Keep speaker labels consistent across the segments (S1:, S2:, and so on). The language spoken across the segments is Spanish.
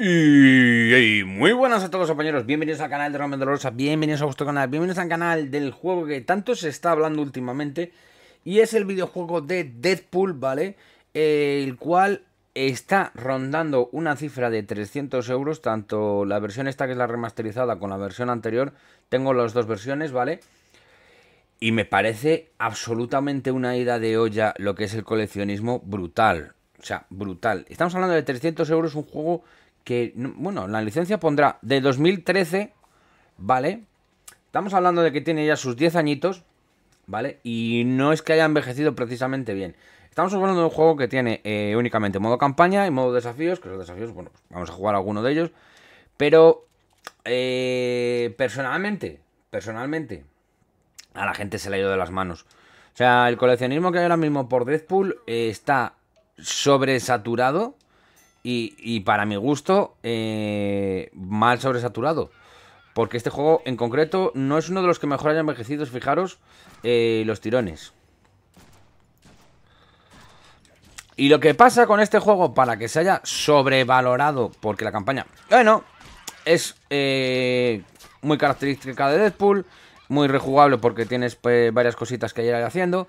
S1: Y, muy buenas a todos compañeros, bienvenidos al canal de Ramón de bienvenidos a vuestro canal, bienvenidos al canal del juego que tanto se está hablando últimamente y es el videojuego de Deadpool, ¿vale? El cual está rondando una cifra de 300 euros, tanto la versión esta que es la remasterizada con la versión anterior, tengo las dos versiones, ¿vale? Y me parece absolutamente una ida de olla lo que es el coleccionismo brutal, o sea, brutal. Estamos hablando de 300 euros, un juego que, bueno, la licencia pondrá de 2013, ¿vale? Estamos hablando de que tiene ya sus 10 añitos, ¿vale? Y no es que haya envejecido precisamente bien. Estamos hablando de un juego que tiene eh, únicamente modo campaña y modo desafíos, que los desafíos, bueno, pues vamos a jugar alguno de ellos. Pero, eh, personalmente, personalmente, a la gente se le ha ido de las manos. O sea, el coleccionismo que hay ahora mismo por Deadpool eh, está sobresaturado y, para mi gusto, eh, mal sobresaturado. Porque este juego en concreto no es uno de los que mejor haya envejecido, fijaros, eh, los tirones. Y lo que pasa con este juego, para que se haya sobrevalorado, porque la campaña, bueno, es eh, muy característica de Deadpool, muy rejugable porque tienes pues, varias cositas que ir haciendo,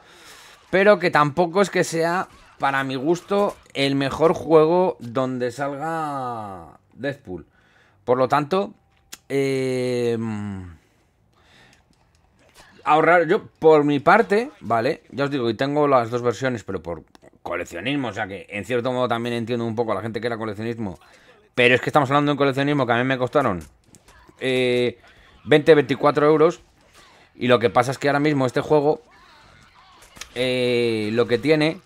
S1: pero que tampoco es que sea para mi gusto, el mejor juego donde salga Deadpool. Por lo tanto, em, ahorrar. Yo, por mi parte, ¿vale? Ya os digo, y tengo las dos versiones, pero por coleccionismo, o sea que en cierto modo también entiendo un poco a la gente que era coleccionismo. Pero es que estamos hablando de un coleccionismo que a mí me costaron 20, eh, 24 euros. Y lo que pasa es que ahora mismo este juego eh, lo que tiene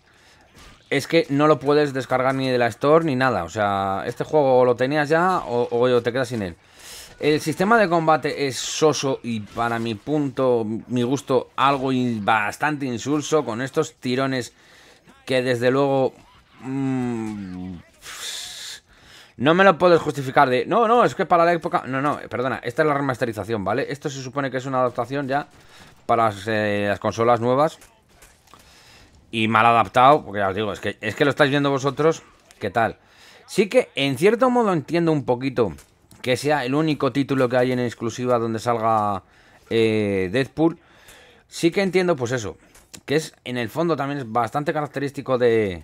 S1: es que no lo puedes descargar ni de la Store ni nada. O sea, este juego lo tenías ya o, te quedas sin él. El sistema de combate es soso y para mi punto, mi gusto, algo bastante insulso con estos tirones que desde luego... Mm, no me lo puedes justificar de... No, no, es que para la época... No, no, eh, perdona, esta es la remasterización, ¿vale? Esto se supone que es una adaptación ya para las eh, consolas nuevas y mal adaptado, porque ya os digo, es que, es que lo estáis viendo vosotros, ¿qué tal? Sí que en cierto modo entiendo un poquito que sea el único título que hay en exclusiva donde salga eh, Deadpool. Sí que entiendo pues eso, que es en el fondo también es bastante característico de...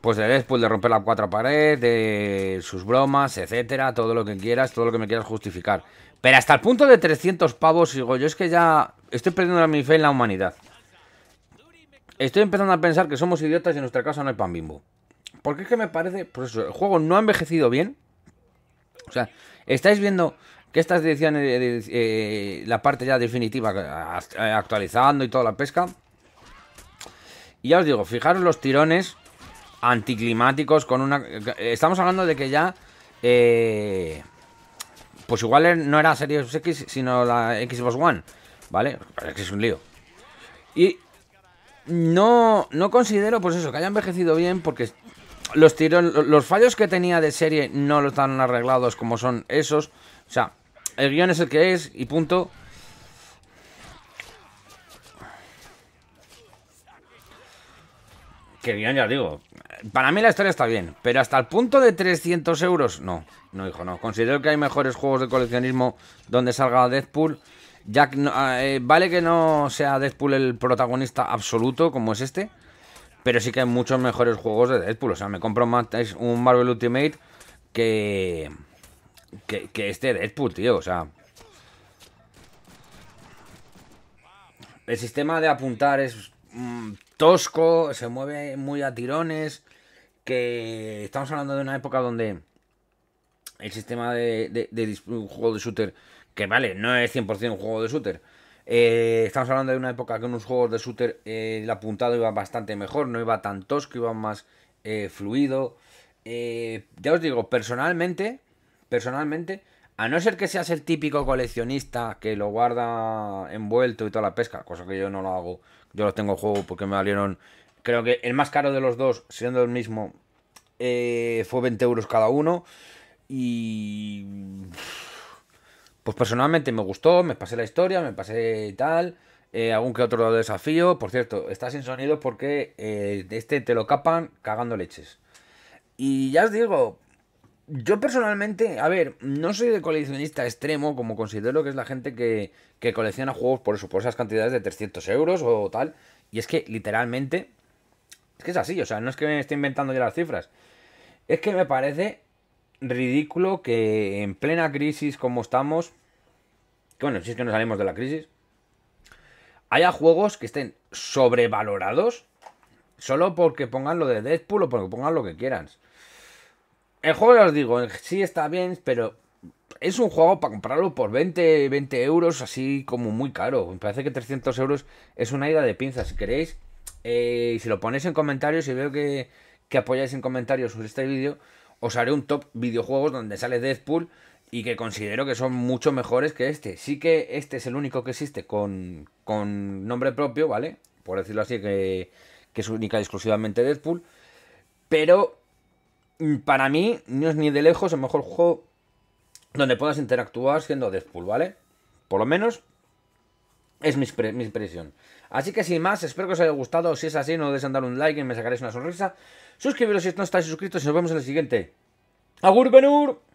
S1: Pues de Deadpool, de romper la cuatro pared, de sus bromas, etcétera, todo lo que quieras, todo lo que me quieras justificar. Pero hasta el punto de 300 pavos, digo, yo es que ya estoy perdiendo mi fe en la humanidad. Estoy empezando a pensar que somos idiotas y en nuestra casa no hay pan bimbo. Porque es que me parece, por eso, el juego no ha envejecido bien. O sea, estáis viendo que estas ediciones, eh, la parte ya definitiva, eh, actualizando y toda la pesca. Y ya os digo, fijaros los tirones anticlimáticos con una... Estamos hablando de que ya... Eh, pues igual no era Series X, sino la Xbox One, ¿vale? Es que es un lío. Y no, no considero, pues eso, que haya envejecido bien porque los tiros, los fallos que tenía de serie no lo están arreglados como son esos. O sea, el guión es el que es y punto. Que guión, ya digo, para mí la historia está bien, pero hasta el punto de 300 euros, no, no, hijo, no. Considero que hay mejores juegos de coleccionismo donde salga Deadpool Jack, ah, eh, vale que no sea Deadpool el protagonista absoluto como es este, pero sí que hay muchos mejores juegos de Deadpool. O sea, me compro un Marvel Ultimate que, que, este Deadpool, tío. O sea, el sistema de apuntar es mm, tosco, se mueve muy a tirones. Que estamos hablando de una época donde el sistema de, un juego de shooter, que vale, no es 100% un juego de shooter. Eh, estamos hablando de una época que en unos juegos de shooter eh, el apuntado iba bastante mejor, no iba tan tosco, iba más eh, fluido. ya os digo, personalmente, personalmente, a no ser que seas el típico coleccionista que lo guarda envuelto y toda la pesca, cosa que yo no lo hago, yo lo tengo juego porque me valieron, creo que el más caro de los dos, siendo el mismo, fue 20 euros cada uno. Y. Pues personalmente me gustó, me pasé la historia, me pasé tal. Eh, algún que otro desafío. Por cierto, está sin sonido porque eh, este te lo capan cagando leches. Y ya os digo, yo personalmente, a ver, no soy de coleccionista extremo, como considero que es la gente que, colecciona juegos por eso, esas cantidades de 300 euros o tal. Y es que literalmente, es que es así, o sea, no es que me esté inventando ya las cifras. Es que me parece ridículo que en plena crisis como estamos, que bueno, si es que no salimos de la crisis, haya juegos que estén sobrevalorados solo porque pongan lo de Deadpool o porque pongan lo que quieran. El juego, os digo, sí está bien, pero es un juego para comprarlo por 20, 20 euros, así como muy caro. Me parece que 300 euros es una ida de pinzas. Si queréis, eh, Y si lo ponéis en comentarios, y veo que, que apoyáis en comentarios sobre este vídeo, os haré un top videojuegos donde sale Deadpool y que considero que son mucho mejores que este. Sí que este es el único que existe con, nombre propio, ¿vale? Por decirlo así, que, que es única y exclusivamente Deadpool. Pero mm, para mí no es ni de lejos el mejor juego donde puedas interactuar siendo Deadpool, ¿vale? Por lo menos es mi, mi, impresión. Así que sin más, espero que os haya gustado. Si es así, no de dar un like y me sacaréis una sonrisa. Suscribiros si no estáis suscritos y nos vemos en el siguiente. ¡Agur Benur!